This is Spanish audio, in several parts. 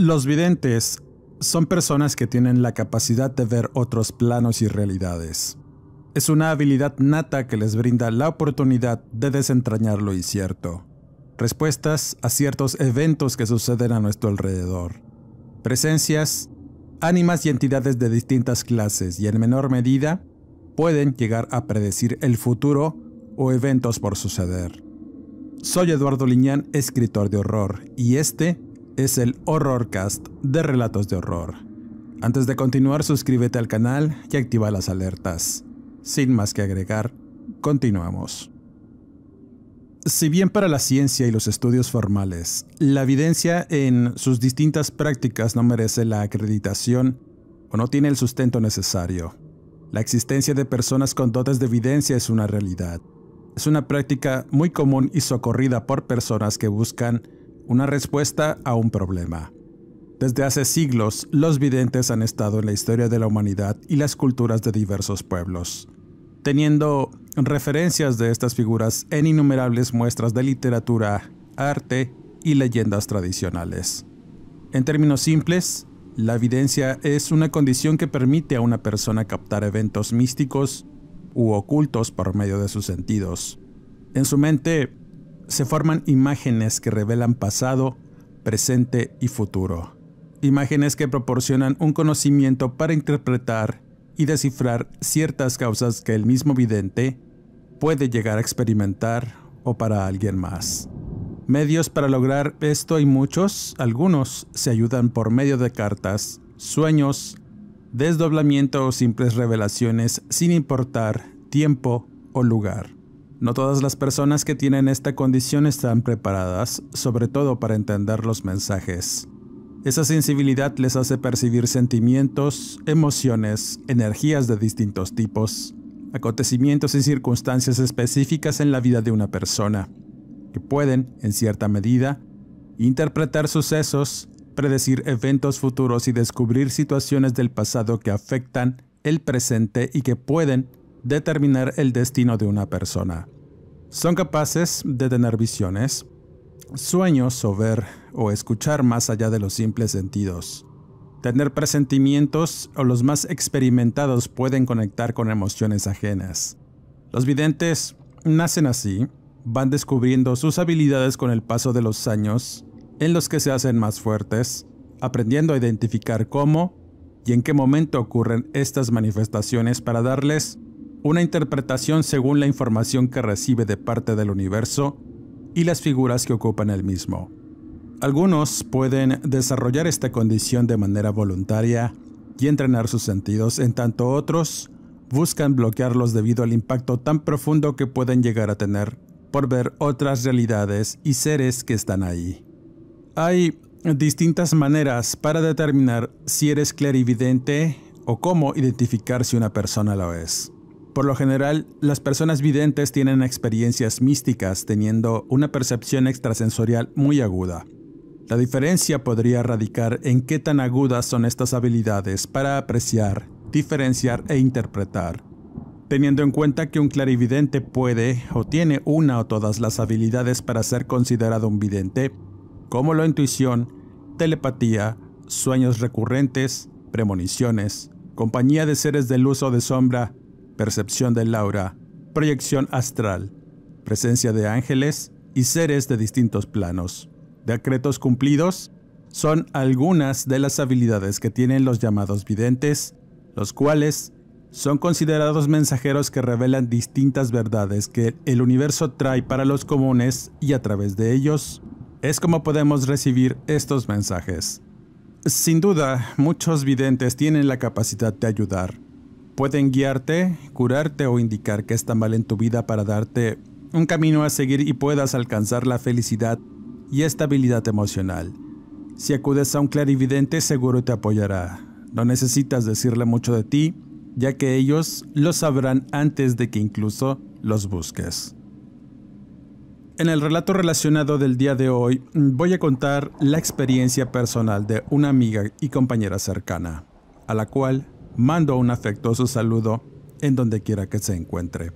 Los videntes son personas que tienen la capacidad de ver otros planos y realidades. Es una habilidad nata que les brinda la oportunidad de desentrañar lo incierto, respuestas a ciertos eventos que suceden a nuestro alrededor, presencias, ánimas y entidades de distintas clases y en menor medida pueden llegar a predecir el futuro o eventos por suceder. Soy Eduardo Liñán, escritor de horror, y este es el Horrorcast de Relatos de Horror. Antes de continuar, suscríbete al canal y activa las alertas. Sin más que agregar, continuamos. Si bien para la ciencia y los estudios formales, la evidencia en sus distintas prácticas no merece la acreditación o no tiene el sustento necesario, la existencia de personas con dotes de evidencia es una realidad. Es una práctica muy común y socorrida por personas que buscan una respuesta a un problema. Desde hace siglos, los videntes han estado en la historia de la humanidad y las culturas de diversos pueblos, teniendo referencias de estas figuras en innumerables muestras de literatura, arte y leyendas tradicionales. En términos simples, la evidencia es una condición que permite a una persona captar eventos místicos u ocultos por medio de sus sentidos. En su mente, se forman imágenes que revelan pasado, presente y futuro. Imágenes que proporcionan un conocimiento para interpretar y descifrar ciertas causas que el mismo vidente puede llegar a experimentar o para alguien más. Medios para lograr esto hay muchos, algunos se ayudan por medio de cartas, sueños, desdoblamiento o simples revelaciones sin importar tiempo o lugar. No todas las personas que tienen esta condición están preparadas, sobre todo para entender los mensajes. Esa sensibilidad les hace percibir sentimientos, emociones, energías de distintos tipos, acontecimientos y circunstancias específicas en la vida de una persona, que pueden, en cierta medida, interpretar sucesos, predecir eventos futuros y descubrir situaciones del pasado que afectan el presente y que pueden determinar el destino de una persona. Son capaces de tener visiones, sueños o ver o escuchar más allá de los simples sentidos. Tener presentimientos o los más experimentados pueden conectar con emociones ajenas. Los videntes nacen así, van descubriendo sus habilidades con el paso de los años, en los que se hacen más fuertes, aprendiendo a identificar cómo y en qué momento ocurren estas manifestaciones para darles una interpretación según la información que recibe de parte del universo y las figuras que ocupan el mismo. Algunos pueden desarrollar esta condición de manera voluntaria y entrenar sus sentidos, en tanto otros buscan bloquearlos debido al impacto tan profundo que pueden llegar a tener por ver otras realidades y seres que están ahí. Hay distintas maneras para determinar si eres clarividente o cómo identificar si una persona lo es. Por lo general, las personas videntes tienen experiencias místicas teniendo una percepción extrasensorial muy aguda. La diferencia podría radicar en qué tan agudas son estas habilidades para apreciar, diferenciar e interpretar, teniendo en cuenta que un clarividente puede o tiene una o todas las habilidades para ser considerado un vidente, como la intuición, telepatía, sueños recurrentes, premoniciones, compañía de seres de luz o de sombra, percepción del aura, proyección astral, presencia de ángeles y seres de distintos planos. Decretos cumplidos son algunas de las habilidades que tienen los llamados videntes, los cuales son considerados mensajeros que revelan distintas verdades que el universo trae para los comunes y a través de ellos es como podemos recibir estos mensajes. Sin duda, muchos videntes tienen la capacidad de ayudar, pueden guiarte, curarte o indicar que está mal en tu vida para darte un camino a seguir y puedas alcanzar la felicidad y estabilidad emocional. Si acudes a un clarividente seguro te apoyará. No necesitas decirle mucho de ti, ya que ellos lo sabrán antes de que incluso los busques. En el relato relacionado del día de hoy voy a contar la experiencia personal de una amiga y compañera cercana, a la cual mando un afectuoso saludo en donde quiera que se encuentre.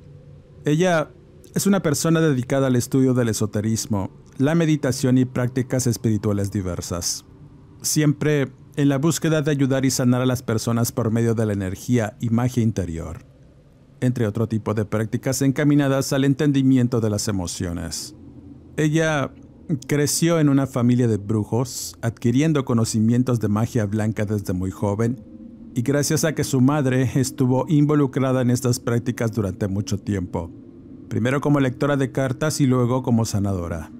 Ella es una persona dedicada al estudio del esoterismo, la meditación y prácticas espirituales diversas. Siempre en la búsqueda de ayudar y sanar a las personas por medio de la energía y magia interior, entre otro tipo de prácticas encaminadas al entendimiento de las emociones. Ella creció en una familia de brujos, adquiriendo conocimientos de magia blanca desde muy joven y gracias a que su madre estuvo involucrada en estas prácticas durante mucho tiempo, primero como lectora de cartas y luego como sanadora.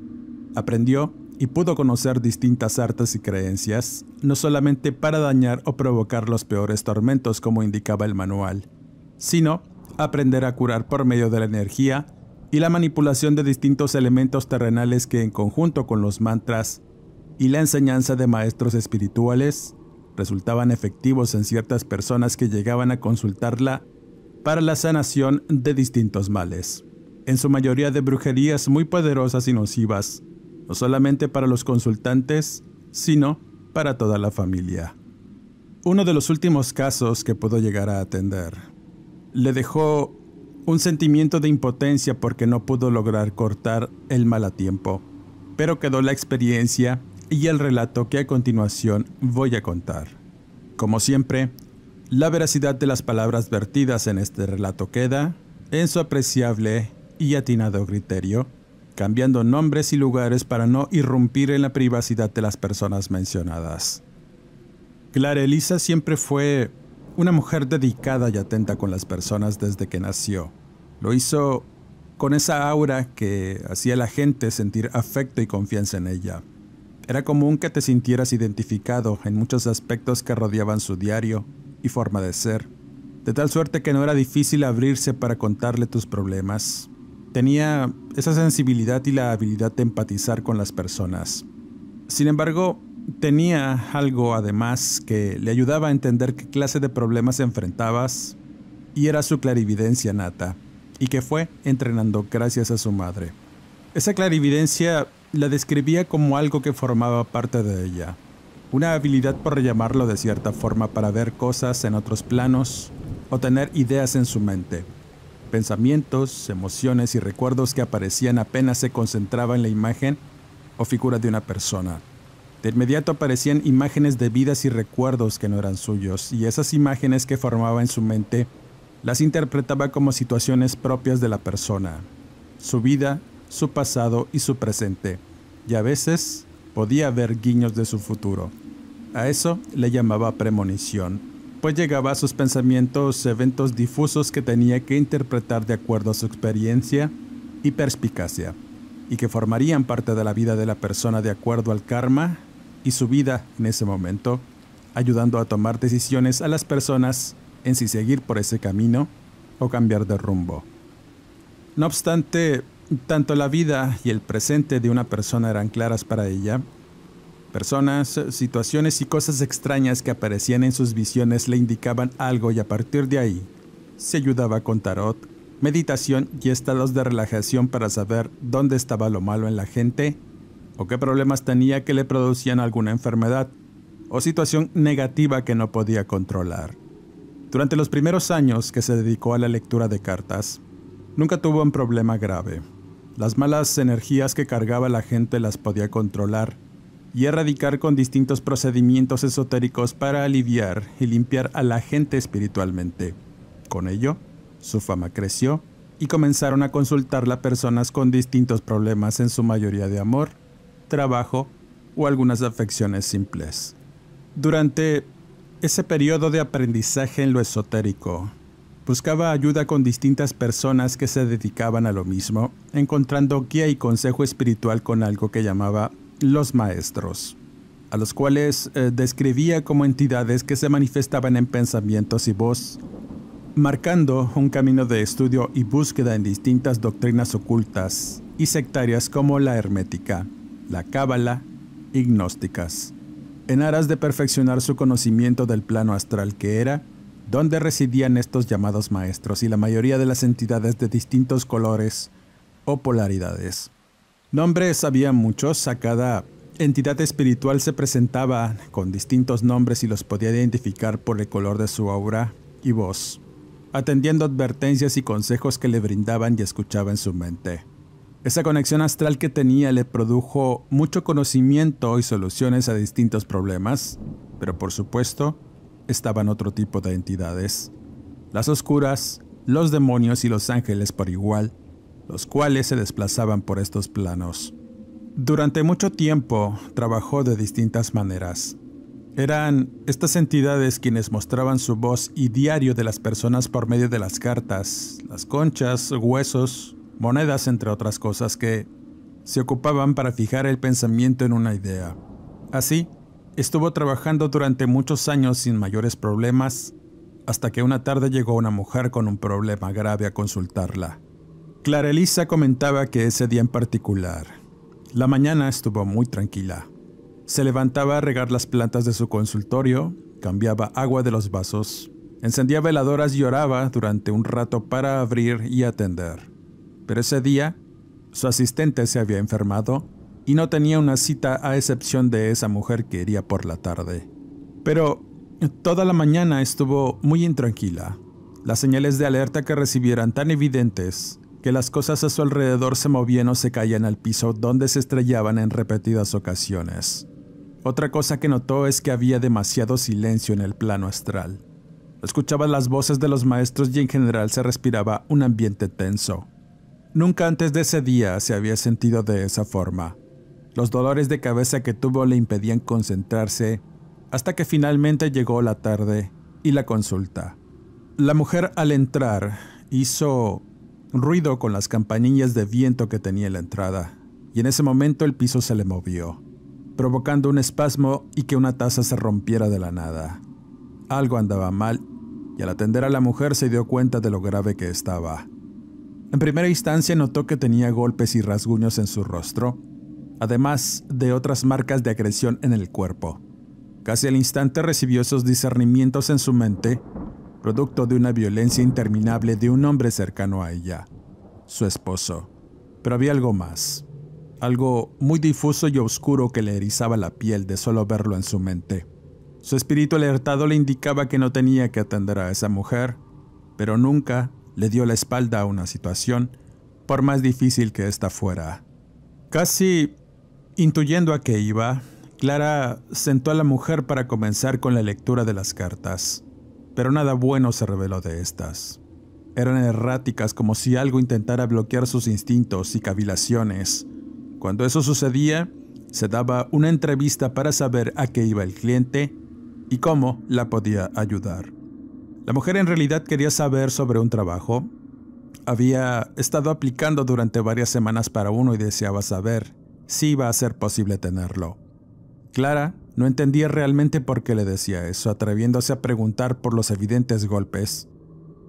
Aprendió y pudo conocer distintas artes y creencias, no solamente para dañar o provocar los peores tormentos como indicaba el manual, sino aprender a curar por medio de la energía y la manipulación de distintos elementos terrenales que en conjunto con los mantras y la enseñanza de maestros espirituales resultaban efectivos en ciertas personas que llegaban a consultarla para la sanación de distintos males, en su mayoría de brujerías muy poderosas y nocivas, no solamente para los consultantes, sino para toda la familia. Uno de los últimos casos que pudo llegar a atender le dejó un sentimiento de impotencia porque no pudo lograr cortar el mal a tiempo, pero quedó la experiencia y el relato que a continuación voy a contar. Como siempre, la veracidad de las palabras vertidas en este relato queda en su apreciable y atinado criterio, cambiando nombres y lugares para no irrumpir en la privacidad de las personas mencionadas. Clara Elisa siempre fue una mujer dedicada y atenta con las personas desde que nació. Lo hizo con esa aura que hacía a la gente sentir afecto y confianza en ella. Era común que te sintieras identificado en muchos aspectos que rodeaban su diario y forma de ser, de tal suerte que no era difícil abrirse para contarle tus problemas. Tenía esa sensibilidad y la habilidad de empatizar con las personas. Sin embargo, tenía algo además que le ayudaba a entender qué clase de problemas enfrentabas y era su clarividencia nata, y que fue entrenando gracias a su madre. Esa clarividencia la describía como algo que formaba parte de ella. Una habilidad por llamarlo de cierta forma para ver cosas en otros planos o tener ideas en su mente. Pensamientos, emociones y recuerdos que aparecían apenas se concentraba en la imagen o figura de una persona. De inmediato aparecían imágenes de vidas y recuerdos que no eran suyos, y esas imágenes que formaba en su mente las interpretaba como situaciones propias de la persona, su vida su pasado y su presente, y a veces podía ver guiños de su futuro. A eso le llamaba premonición, pues llegaba a sus pensamientos eventos difusos que tenía que interpretar de acuerdo a su experiencia y perspicacia, y que formarían parte de la vida de la persona de acuerdo al karma y su vida en ese momento, ayudando a tomar decisiones a las personas en si seguir por ese camino o cambiar de rumbo. No obstante, tanto la vida y el presente de una persona eran claras para ella. Personas, situaciones y cosas extrañas que aparecían en sus visiones le indicaban algo y a partir de ahí se ayudaba con tarot, meditación y estados de relajación para saber dónde estaba lo malo en la gente o qué problemas tenía que le producían alguna enfermedad o situación negativa que no podía controlar. Durante los primeros años que se dedicó a la lectura de cartas, nunca tuvo un problema grave. Las malas energías que cargaba la gente las podía controlar y erradicar con distintos procedimientos esotéricos para aliviar y limpiar a la gente espiritualmente. Con ello, su fama creció y comenzaron a consultarla personas con distintos problemas, en su mayoría de amor, trabajo o algunas afecciones simples. Durante ese periodo de aprendizaje en lo esotérico, Buscaba ayuda con distintas personas que se dedicaban a lo mismo, encontrando guía y consejo espiritual con algo que llamaba los maestros, a los cuales eh, describía como entidades que se manifestaban en pensamientos y voz, marcando un camino de estudio y búsqueda en distintas doctrinas ocultas y sectarias como la hermética, la cábala y gnósticas, en aras de perfeccionar su conocimiento del plano astral que era donde residían estos llamados maestros y la mayoría de las entidades de distintos colores o polaridades. Nombres había muchos, a cada entidad espiritual se presentaba con distintos nombres y los podía identificar por el color de su aura y voz, atendiendo advertencias y consejos que le brindaban y escuchaba en su mente. Esa conexión astral que tenía le produjo mucho conocimiento y soluciones a distintos problemas, pero por supuesto, estaban otro tipo de entidades, las oscuras, los demonios y los ángeles por igual, los cuales se desplazaban por estos planos. Durante mucho tiempo trabajó de distintas maneras. Eran estas entidades quienes mostraban su voz y diario de las personas por medio de las cartas, las conchas, huesos, monedas, entre otras cosas que se ocupaban para fijar el pensamiento en una idea. Así, Estuvo trabajando durante muchos años sin mayores problemas, hasta que una tarde llegó una mujer con un problema grave a consultarla. Clara Elisa comentaba que ese día en particular, la mañana estuvo muy tranquila. Se levantaba a regar las plantas de su consultorio, cambiaba agua de los vasos, encendía veladoras y oraba durante un rato para abrir y atender. Pero ese día, su asistente se había enfermado y no tenía una cita a excepción de esa mujer que iría por la tarde. Pero toda la mañana estuvo muy intranquila. Las señales de alerta que recibieran tan evidentes que las cosas a su alrededor se movían o se caían al piso donde se estrellaban en repetidas ocasiones. Otra cosa que notó es que había demasiado silencio en el plano astral. Escuchaba las voces de los maestros y en general se respiraba un ambiente tenso. Nunca antes de ese día se había sentido de esa forma. Los dolores de cabeza que tuvo le impedían concentrarse, hasta que finalmente llegó la tarde y la consulta. La mujer al entrar hizo ruido con las campanillas de viento que tenía en la entrada, y en ese momento el piso se le movió, provocando un espasmo y que una taza se rompiera de la nada. Algo andaba mal, y al atender a la mujer se dio cuenta de lo grave que estaba. En primera instancia notó que tenía golpes y rasguños en su rostro, además de otras marcas de agresión en el cuerpo. Casi al instante recibió esos discernimientos en su mente, producto de una violencia interminable de un hombre cercano a ella, su esposo. Pero había algo más, algo muy difuso y oscuro que le erizaba la piel de solo verlo en su mente. Su espíritu alertado le indicaba que no tenía que atender a esa mujer, pero nunca le dio la espalda a una situación, por más difícil que ésta fuera. Casi Intuyendo a qué iba, Clara sentó a la mujer para comenzar con la lectura de las cartas, pero nada bueno se reveló de estas. Eran erráticas como si algo intentara bloquear sus instintos y cavilaciones. Cuando eso sucedía, se daba una entrevista para saber a qué iba el cliente y cómo la podía ayudar. La mujer en realidad quería saber sobre un trabajo. Había estado aplicando durante varias semanas para uno y deseaba saber sí iba a ser posible tenerlo. Clara no entendía realmente por qué le decía eso, atreviéndose a preguntar por los evidentes golpes.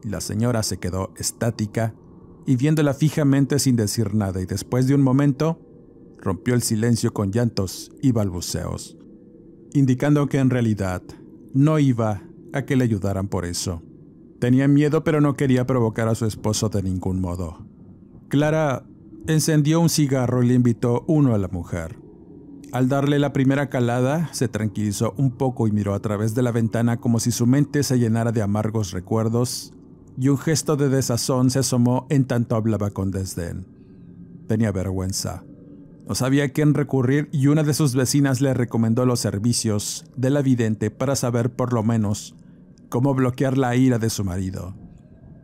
La señora se quedó estática y viéndola fijamente sin decir nada y después de un momento rompió el silencio con llantos y balbuceos, indicando que en realidad no iba a que le ayudaran por eso. Tenía miedo pero no quería provocar a su esposo de ningún modo. Clara Encendió un cigarro y le invitó uno a la mujer. Al darle la primera calada, se tranquilizó un poco y miró a través de la ventana como si su mente se llenara de amargos recuerdos, y un gesto de desazón se asomó en tanto hablaba con desdén. Tenía vergüenza. No sabía a quién recurrir y una de sus vecinas le recomendó los servicios de la vidente para saber por lo menos cómo bloquear la ira de su marido.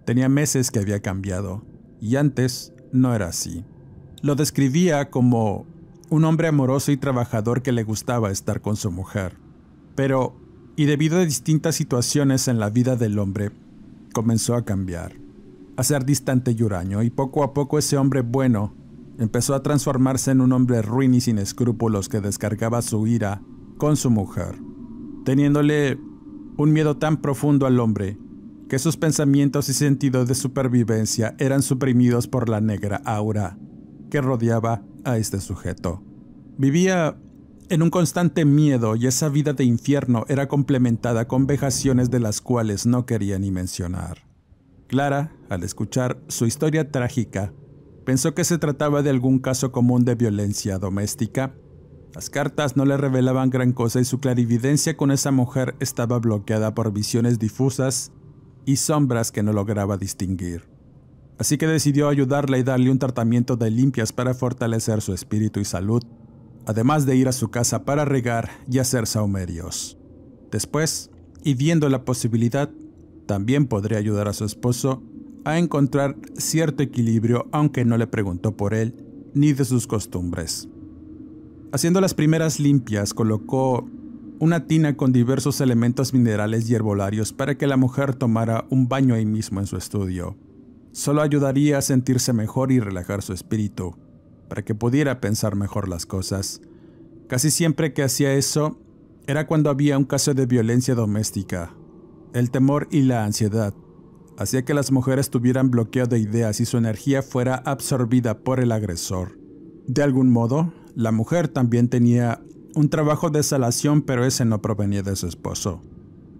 Tenía meses que había cambiado, y antes no era así. Lo describía como un hombre amoroso y trabajador que le gustaba estar con su mujer. Pero, y debido a distintas situaciones en la vida del hombre, comenzó a cambiar, a ser distante y uraño y poco a poco ese hombre bueno empezó a transformarse en un hombre ruin y sin escrúpulos que descargaba su ira con su mujer, teniéndole un miedo tan profundo al hombre que sus pensamientos y sentidos de supervivencia eran suprimidos por la negra aura que rodeaba a este sujeto. Vivía en un constante miedo y esa vida de infierno era complementada con vejaciones de las cuales no quería ni mencionar. Clara, al escuchar su historia trágica, pensó que se trataba de algún caso común de violencia doméstica. Las cartas no le revelaban gran cosa y su clarividencia con esa mujer estaba bloqueada por visiones difusas y sombras que no lograba distinguir así que decidió ayudarla y darle un tratamiento de limpias para fortalecer su espíritu y salud, además de ir a su casa para regar y hacer saumerios. Después, y viendo la posibilidad, también podría ayudar a su esposo a encontrar cierto equilibrio aunque no le preguntó por él ni de sus costumbres. Haciendo las primeras limpias, colocó una tina con diversos elementos minerales y herbolarios para que la mujer tomara un baño ahí mismo en su estudio solo ayudaría a sentirse mejor y relajar su espíritu, para que pudiera pensar mejor las cosas. Casi siempre que hacía eso, era cuando había un caso de violencia doméstica. El temor y la ansiedad hacía que las mujeres tuvieran bloqueo de ideas y su energía fuera absorbida por el agresor. De algún modo, la mujer también tenía un trabajo de salación, pero ese no provenía de su esposo.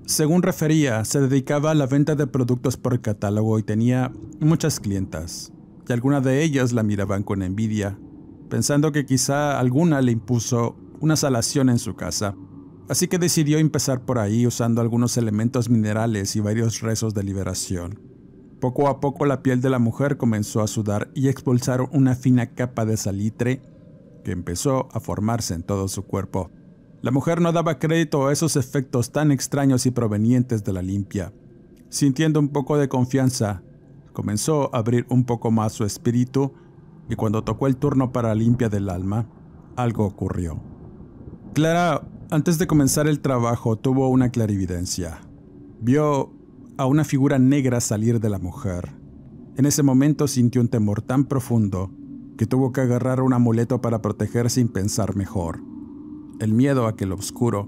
Según refería, se dedicaba a la venta de productos por catálogo y tenía muchas clientas, y algunas de ellas la miraban con envidia, pensando que quizá alguna le impuso una salación en su casa. Así que decidió empezar por ahí usando algunos elementos minerales y varios rezos de liberación. Poco a poco la piel de la mujer comenzó a sudar y expulsaron una fina capa de salitre que empezó a formarse en todo su cuerpo. La mujer no daba crédito a esos efectos tan extraños y provenientes de la limpia. Sintiendo un poco de confianza, comenzó a abrir un poco más su espíritu y cuando tocó el turno para la limpia del alma, algo ocurrió. Clara, antes de comenzar el trabajo, tuvo una clarividencia. Vio a una figura negra salir de la mujer. En ese momento sintió un temor tan profundo que tuvo que agarrar un amuleto para protegerse sin pensar mejor. El miedo a que lo oscuro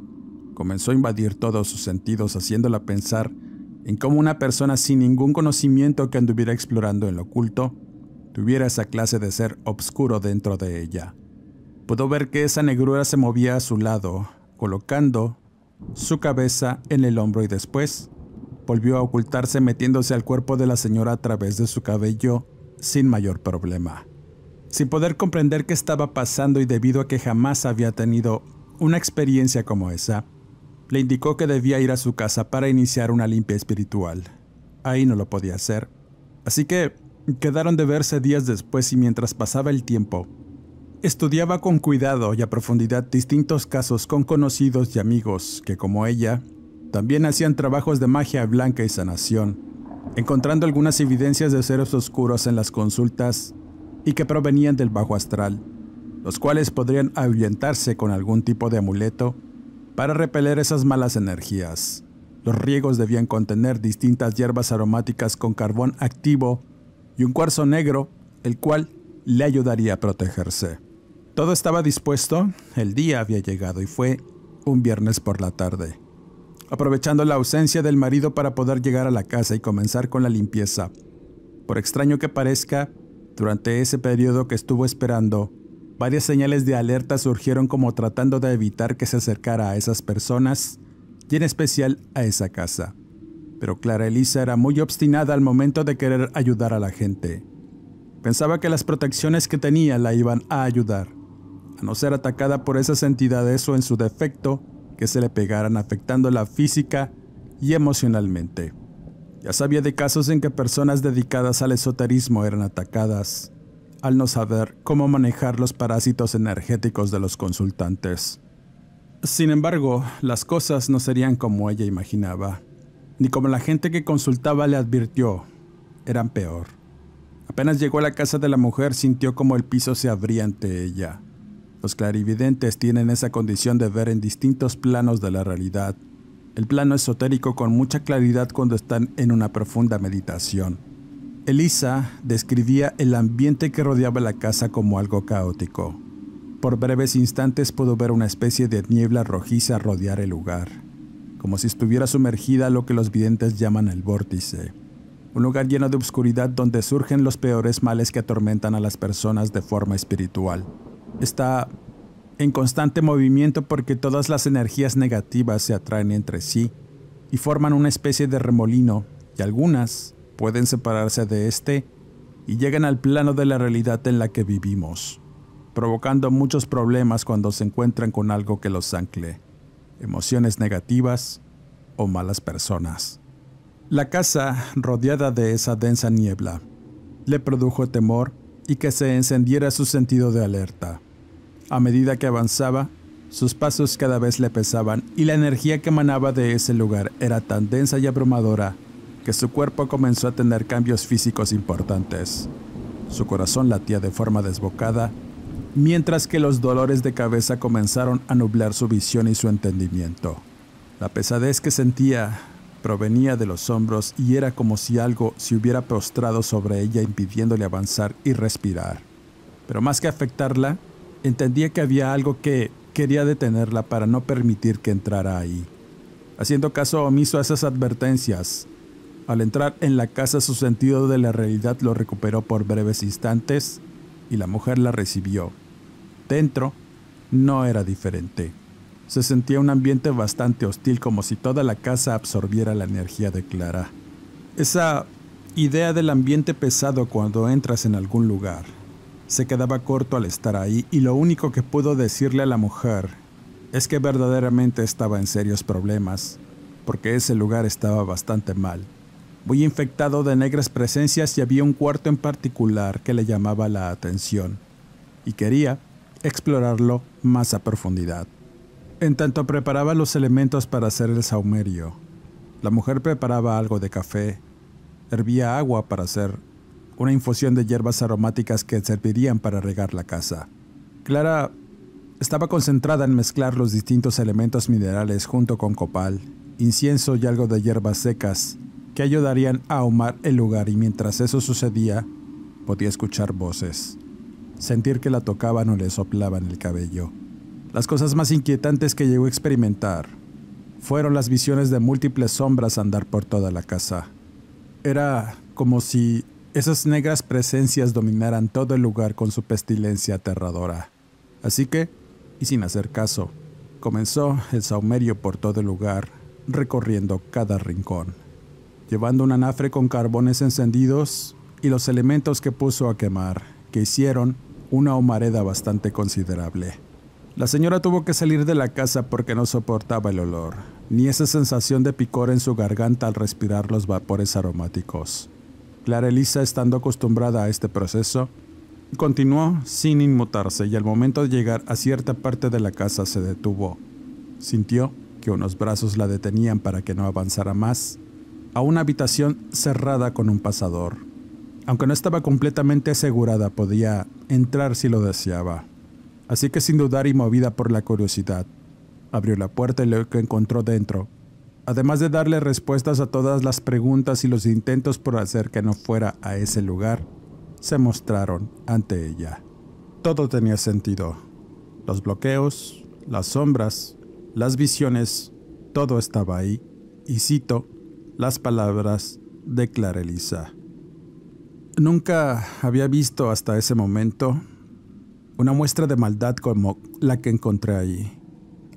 comenzó a invadir todos sus sentidos, haciéndola pensar en cómo una persona sin ningún conocimiento que anduviera explorando en lo oculto tuviera esa clase de ser oscuro dentro de ella. Pudo ver que esa negrura se movía a su lado, colocando su cabeza en el hombro y después volvió a ocultarse metiéndose al cuerpo de la señora a través de su cabello sin mayor problema. Sin poder comprender qué estaba pasando y debido a que jamás había tenido una experiencia como esa, le indicó que debía ir a su casa para iniciar una limpia espiritual. Ahí no lo podía hacer. Así que quedaron de verse días después y mientras pasaba el tiempo, estudiaba con cuidado y a profundidad distintos casos con conocidos y amigos que, como ella, también hacían trabajos de magia blanca y sanación, encontrando algunas evidencias de seres oscuros en las consultas y que provenían del bajo astral los cuales podrían ahuyentarse con algún tipo de amuleto para repeler esas malas energías. Los riegos debían contener distintas hierbas aromáticas con carbón activo y un cuarzo negro, el cual le ayudaría a protegerse. Todo estaba dispuesto, el día había llegado y fue un viernes por la tarde. Aprovechando la ausencia del marido para poder llegar a la casa y comenzar con la limpieza. Por extraño que parezca, durante ese periodo que estuvo esperando, Varias señales de alerta surgieron como tratando de evitar que se acercara a esas personas y en especial a esa casa. Pero Clara Elisa era muy obstinada al momento de querer ayudar a la gente. Pensaba que las protecciones que tenía la iban a ayudar, a no ser atacada por esas entidades o en su defecto que se le pegaran afectando la física y emocionalmente. Ya sabía de casos en que personas dedicadas al esoterismo eran atacadas al no saber cómo manejar los parásitos energéticos de los consultantes. Sin embargo, las cosas no serían como ella imaginaba, ni como la gente que consultaba le advirtió, eran peor. Apenas llegó a la casa de la mujer sintió como el piso se abría ante ella. Los clarividentes tienen esa condición de ver en distintos planos de la realidad, el plano esotérico con mucha claridad cuando están en una profunda meditación Elisa describía el ambiente que rodeaba la casa como algo caótico. Por breves instantes pudo ver una especie de niebla rojiza rodear el lugar, como si estuviera sumergida a lo que los videntes llaman el vórtice, un lugar lleno de obscuridad donde surgen los peores males que atormentan a las personas de forma espiritual. Está en constante movimiento porque todas las energías negativas se atraen entre sí y forman una especie de remolino y algunas pueden separarse de este y llegan al plano de la realidad en la que vivimos, provocando muchos problemas cuando se encuentran con algo que los ancle, emociones negativas o malas personas. La casa, rodeada de esa densa niebla, le produjo temor y que se encendiera su sentido de alerta. A medida que avanzaba, sus pasos cada vez le pesaban y la energía que emanaba de ese lugar era tan densa y abrumadora que su cuerpo comenzó a tener cambios físicos importantes. Su corazón latía de forma desbocada, mientras que los dolores de cabeza comenzaron a nublar su visión y su entendimiento. La pesadez que sentía provenía de los hombros y era como si algo se hubiera postrado sobre ella impidiéndole avanzar y respirar. Pero más que afectarla, entendía que había algo que quería detenerla para no permitir que entrara ahí. Haciendo caso omiso a esas advertencias, al entrar en la casa su sentido de la realidad lo recuperó por breves instantes y la mujer la recibió. Dentro no era diferente. Se sentía un ambiente bastante hostil como si toda la casa absorbiera la energía de Clara. Esa idea del ambiente pesado cuando entras en algún lugar. Se quedaba corto al estar ahí y lo único que pudo decirle a la mujer es que verdaderamente estaba en serios problemas, porque ese lugar estaba bastante mal muy infectado de negras presencias y había un cuarto en particular que le llamaba la atención y quería explorarlo más a profundidad. En tanto preparaba los elementos para hacer el saumerio, la mujer preparaba algo de café, hervía agua para hacer una infusión de hierbas aromáticas que servirían para regar la casa. Clara estaba concentrada en mezclar los distintos elementos minerales junto con copal, incienso y algo de hierbas secas que ayudarían a ahumar el lugar y mientras eso sucedía, podía escuchar voces, sentir que la tocaban o le soplaban el cabello. Las cosas más inquietantes que llegó a experimentar fueron las visiones de múltiples sombras andar por toda la casa. Era como si esas negras presencias dominaran todo el lugar con su pestilencia aterradora. Así que, y sin hacer caso, comenzó el saumerio por todo el lugar, recorriendo cada rincón llevando un anafre con carbones encendidos y los elementos que puso a quemar, que hicieron una humareda bastante considerable. La señora tuvo que salir de la casa porque no soportaba el olor, ni esa sensación de picor en su garganta al respirar los vapores aromáticos. Clara Elisa, estando acostumbrada a este proceso, continuó sin inmutarse y al momento de llegar a cierta parte de la casa se detuvo. Sintió que unos brazos la detenían para que no avanzara más a una habitación cerrada con un pasador. Aunque no estaba completamente asegurada, podía entrar si lo deseaba. Así que sin dudar y movida por la curiosidad, abrió la puerta y lo que encontró dentro, además de darle respuestas a todas las preguntas y los intentos por hacer que no fuera a ese lugar, se mostraron ante ella. Todo tenía sentido. Los bloqueos, las sombras, las visiones, todo estaba ahí. Y cito, las palabras de Clarelisa. Nunca había visto hasta ese momento una muestra de maldad como la que encontré allí.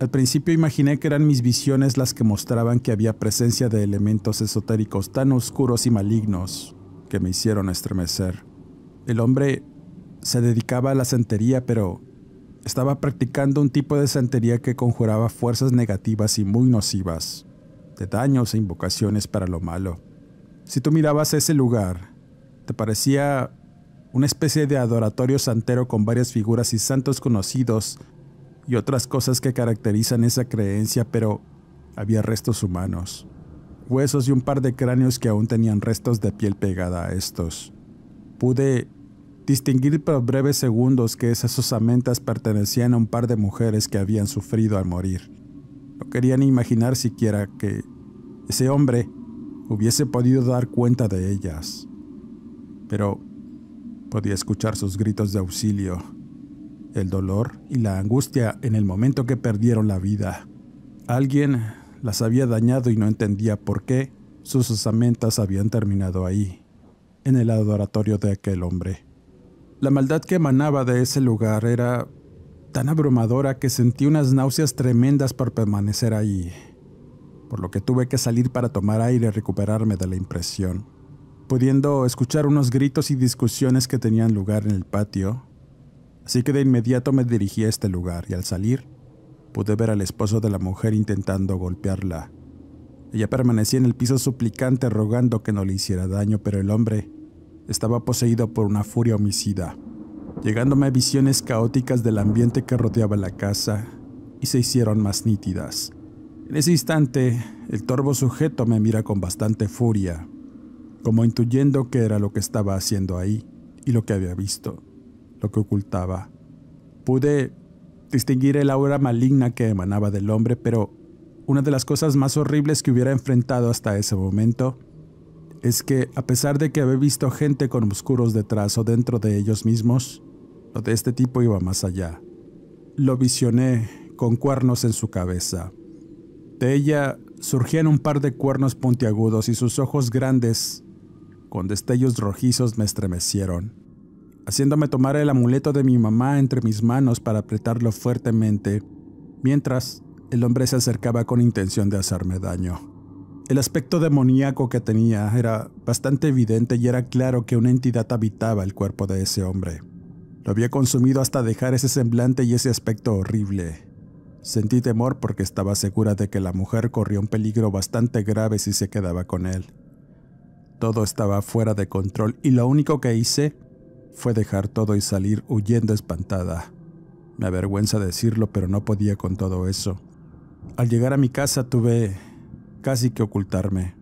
Al principio imaginé que eran mis visiones las que mostraban que había presencia de elementos esotéricos tan oscuros y malignos que me hicieron estremecer. El hombre se dedicaba a la santería, pero estaba practicando un tipo de santería que conjuraba fuerzas negativas y muy nocivas de daños e invocaciones para lo malo. Si tú mirabas ese lugar, te parecía una especie de adoratorio santero con varias figuras y santos conocidos y otras cosas que caracterizan esa creencia, pero había restos humanos, huesos y un par de cráneos que aún tenían restos de piel pegada a estos. Pude distinguir por breves segundos que esas osamentas pertenecían a un par de mujeres que habían sufrido al morir. No querían imaginar siquiera que ese hombre hubiese podido dar cuenta de ellas. Pero podía escuchar sus gritos de auxilio, el dolor y la angustia en el momento que perdieron la vida. Alguien las había dañado y no entendía por qué sus osamentas habían terminado ahí, en el adoratorio de aquel hombre. La maldad que emanaba de ese lugar era tan abrumadora que sentí unas náuseas tremendas por permanecer ahí, por lo que tuve que salir para tomar aire y recuperarme de la impresión, pudiendo escuchar unos gritos y discusiones que tenían lugar en el patio. Así que de inmediato me dirigí a este lugar y al salir pude ver al esposo de la mujer intentando golpearla. Ella permanecía en el piso suplicante rogando que no le hiciera daño, pero el hombre estaba poseído por una furia homicida llegándome a visiones caóticas del ambiente que rodeaba la casa y se hicieron más nítidas. En ese instante, el torvo sujeto me mira con bastante furia, como intuyendo qué era lo que estaba haciendo ahí y lo que había visto, lo que ocultaba. Pude distinguir el aura maligna que emanaba del hombre, pero una de las cosas más horribles que hubiera enfrentado hasta ese momento es que, a pesar de que había visto gente con oscuros detrás o dentro de ellos mismos, lo de este tipo iba más allá. Lo visioné con cuernos en su cabeza. De ella surgían un par de cuernos puntiagudos y sus ojos grandes, con destellos rojizos, me estremecieron, haciéndome tomar el amuleto de mi mamá entre mis manos para apretarlo fuertemente, mientras el hombre se acercaba con intención de hacerme daño. El aspecto demoníaco que tenía era bastante evidente y era claro que una entidad habitaba el cuerpo de ese hombre. Lo había consumido hasta dejar ese semblante y ese aspecto horrible. Sentí temor porque estaba segura de que la mujer corría un peligro bastante grave si se quedaba con él. Todo estaba fuera de control y lo único que hice fue dejar todo y salir huyendo espantada. Me avergüenza decirlo, pero no podía con todo eso. Al llegar a mi casa tuve casi que ocultarme.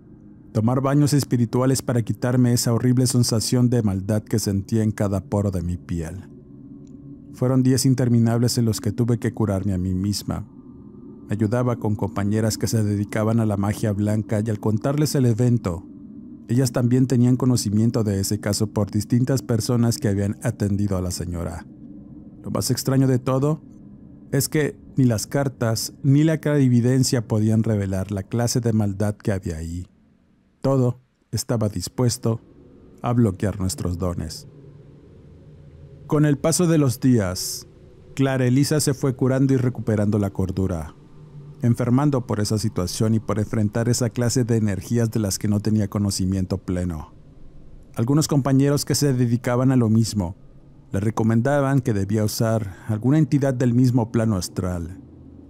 Tomar baños espirituales para quitarme esa horrible sensación de maldad que sentía en cada poro de mi piel. Fueron días interminables en los que tuve que curarme a mí misma. Me ayudaba con compañeras que se dedicaban a la magia blanca y al contarles el evento, ellas también tenían conocimiento de ese caso por distintas personas que habían atendido a la señora. Lo más extraño de todo es que ni las cartas ni la clarividencia podían revelar la clase de maldad que había ahí, Todo estaba dispuesto a bloquear nuestros dones. Con el paso de los días, Clara Elisa se fue curando y recuperando la cordura, enfermando por esa situación y por enfrentar esa clase de energías de las que no tenía conocimiento pleno. Algunos compañeros que se dedicaban a lo mismo le recomendaban que debía usar alguna entidad del mismo plano astral,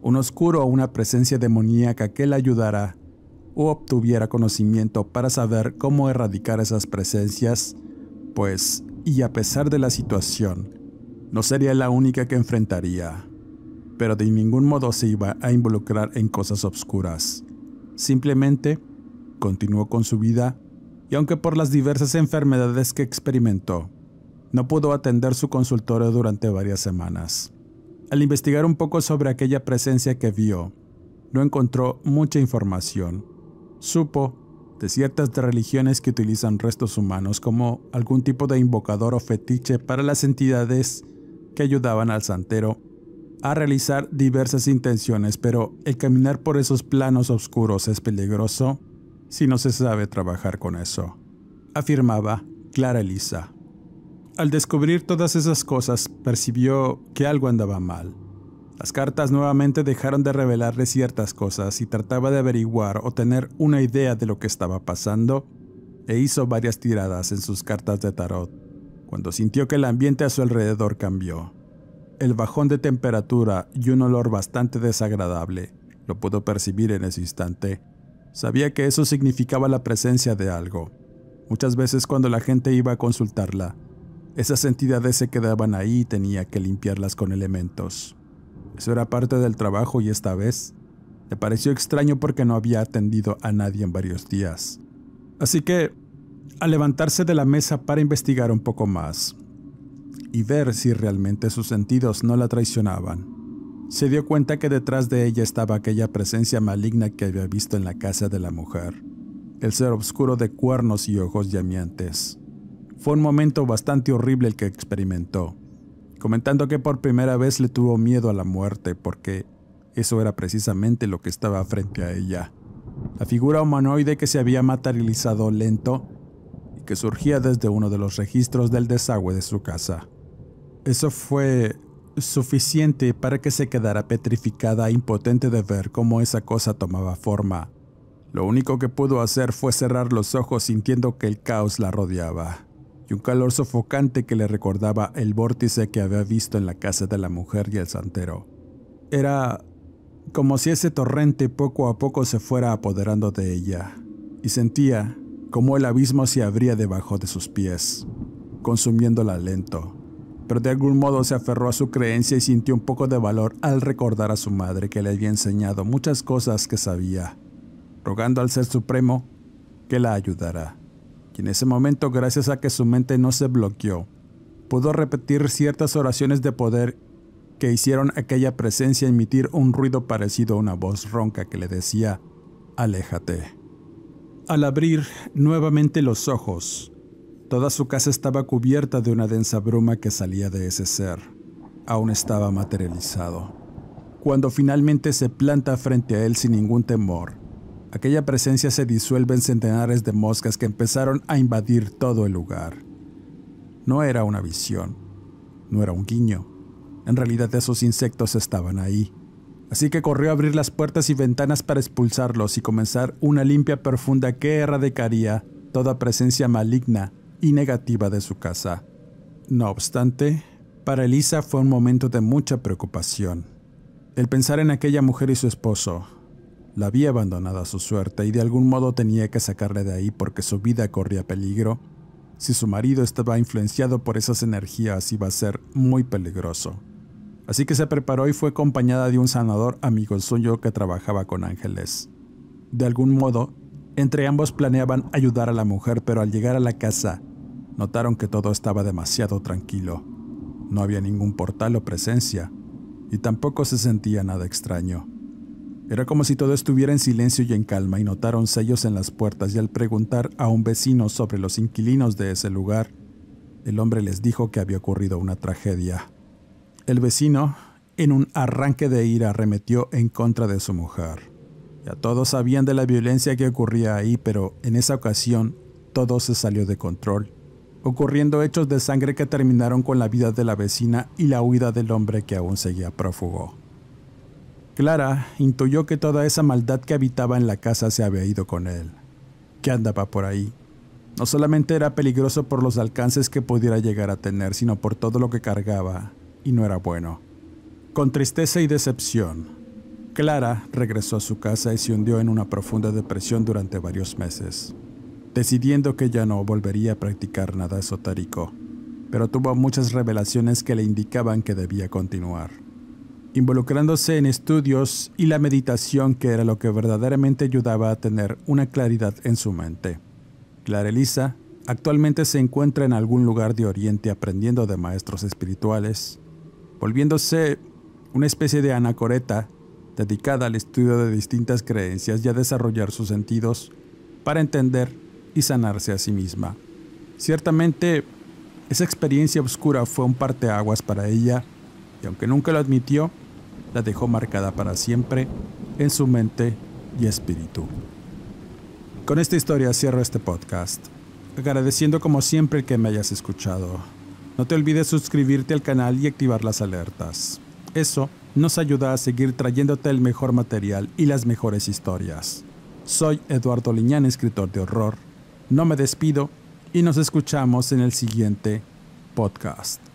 un oscuro o una presencia demoníaca que le ayudara o obtuviera conocimiento para saber cómo erradicar esas presencias, pues, y a pesar de la situación, no sería la única que enfrentaría, pero de ningún modo se iba a involucrar en cosas oscuras, Simplemente continuó con su vida y aunque por las diversas enfermedades que experimentó, no pudo atender su consultorio durante varias semanas. Al investigar un poco sobre aquella presencia que vio, no encontró mucha información. Supo de ciertas religiones que utilizan restos humanos como algún tipo de invocador o fetiche para las entidades que ayudaban al santero a realizar diversas intenciones, pero el caminar por esos planos oscuros es peligroso si no se sabe trabajar con eso, afirmaba Clara Elisa. Al descubrir todas esas cosas, percibió que algo andaba mal. Las cartas nuevamente dejaron de revelarle ciertas cosas y trataba de averiguar o tener una idea de lo que estaba pasando, e hizo varias tiradas en sus cartas de tarot, cuando sintió que el ambiente a su alrededor cambió. El bajón de temperatura y un olor bastante desagradable lo pudo percibir en ese instante. Sabía que eso significaba la presencia de algo. Muchas veces cuando la gente iba a consultarla, esas entidades se quedaban ahí y tenía que limpiarlas con elementos. Eso era parte del trabajo y esta vez le pareció extraño porque no había atendido a nadie en varios días. Así que, al levantarse de la mesa para investigar un poco más y ver si realmente sus sentidos no la traicionaban, se dio cuenta que detrás de ella estaba aquella presencia maligna que había visto en la casa de la mujer, el ser oscuro de cuernos y ojos llameantes. Fue un momento bastante horrible el que experimentó, comentando que por primera vez le tuvo miedo a la muerte porque eso era precisamente lo que estaba frente a ella. La figura humanoide que se había materializado lento y que surgía desde uno de los registros del desagüe de su casa. Eso fue suficiente para que se quedara petrificada e impotente de ver cómo esa cosa tomaba forma. Lo único que pudo hacer fue cerrar los ojos sintiendo que el caos la rodeaba y un calor sofocante que le recordaba el vórtice que había visto en la casa de la mujer y el santero. Era como si ese torrente poco a poco se fuera apoderando de ella, y sentía como el abismo se abría debajo de sus pies, consumiéndola lento. Pero de algún modo se aferró a su creencia y sintió un poco de valor al recordar a su madre que le había enseñado muchas cosas que sabía, rogando al Ser Supremo que la ayudara y en ese momento, gracias a que su mente no se bloqueó, pudo repetir ciertas oraciones de poder que hicieron aquella presencia emitir un ruido parecido a una voz ronca que le decía, aléjate. Al abrir nuevamente los ojos, toda su casa estaba cubierta de una densa bruma que salía de ese ser. Aún estaba materializado. Cuando finalmente se planta frente a él sin ningún temor, Aquella presencia se disuelve en centenares de moscas que empezaron a invadir todo el lugar. No era una visión, no era un guiño. En realidad esos insectos estaban ahí. Así que corrió a abrir las puertas y ventanas para expulsarlos y comenzar una limpia profunda que erradicaría toda presencia maligna y negativa de su casa. No obstante, para Elisa fue un momento de mucha preocupación. El pensar en aquella mujer y su esposo, la había abandonado a su suerte y de algún modo tenía que sacarle de ahí porque su vida corría peligro. Si su marido estaba influenciado por esas energías iba a ser muy peligroso. Así que se preparó y fue acompañada de un sanador amigo suyo que trabajaba con ángeles. De algún modo, entre ambos planeaban ayudar a la mujer, pero al llegar a la casa, notaron que todo estaba demasiado tranquilo. No había ningún portal o presencia, y tampoco se sentía nada extraño. Era como si todo estuviera en silencio y en calma y notaron sellos en las puertas y al preguntar a un vecino sobre los inquilinos de ese lugar, el hombre les dijo que había ocurrido una tragedia. El vecino, en un arranque de ira, remetió en contra de su mujer. Ya todos sabían de la violencia que ocurría ahí, pero en esa ocasión todo se salió de control, ocurriendo hechos de sangre que terminaron con la vida de la vecina y la huida del hombre que aún seguía prófugo. Clara intuyó que toda esa maldad que habitaba en la casa se había ido con él, que andaba por ahí. No solamente era peligroso por los alcances que pudiera llegar a tener, sino por todo lo que cargaba, y no era bueno. Con tristeza y decepción, Clara regresó a su casa y se hundió en una profunda depresión durante varios meses, decidiendo que ya no volvería a practicar nada esotérico, pero tuvo muchas revelaciones que le indicaban que debía continuar involucrándose en estudios y la meditación que era lo que verdaderamente ayudaba a tener una claridad en su mente. Clara Elisa actualmente se encuentra en algún lugar de Oriente aprendiendo de maestros espirituales, volviéndose una especie de anacoreta dedicada al estudio de distintas creencias y a desarrollar sus sentidos para entender y sanarse a sí misma. Ciertamente, esa experiencia oscura fue un parteaguas para ella, y aunque nunca lo admitió, la dejó marcada para siempre en su mente y espíritu. Con esta historia cierro este podcast, agradeciendo como siempre que me hayas escuchado. No te olvides suscribirte al canal y activar las alertas. Eso nos ayuda a seguir trayéndote el mejor material y las mejores historias. Soy Eduardo Liñán, escritor de horror. No me despido y nos escuchamos en el siguiente podcast.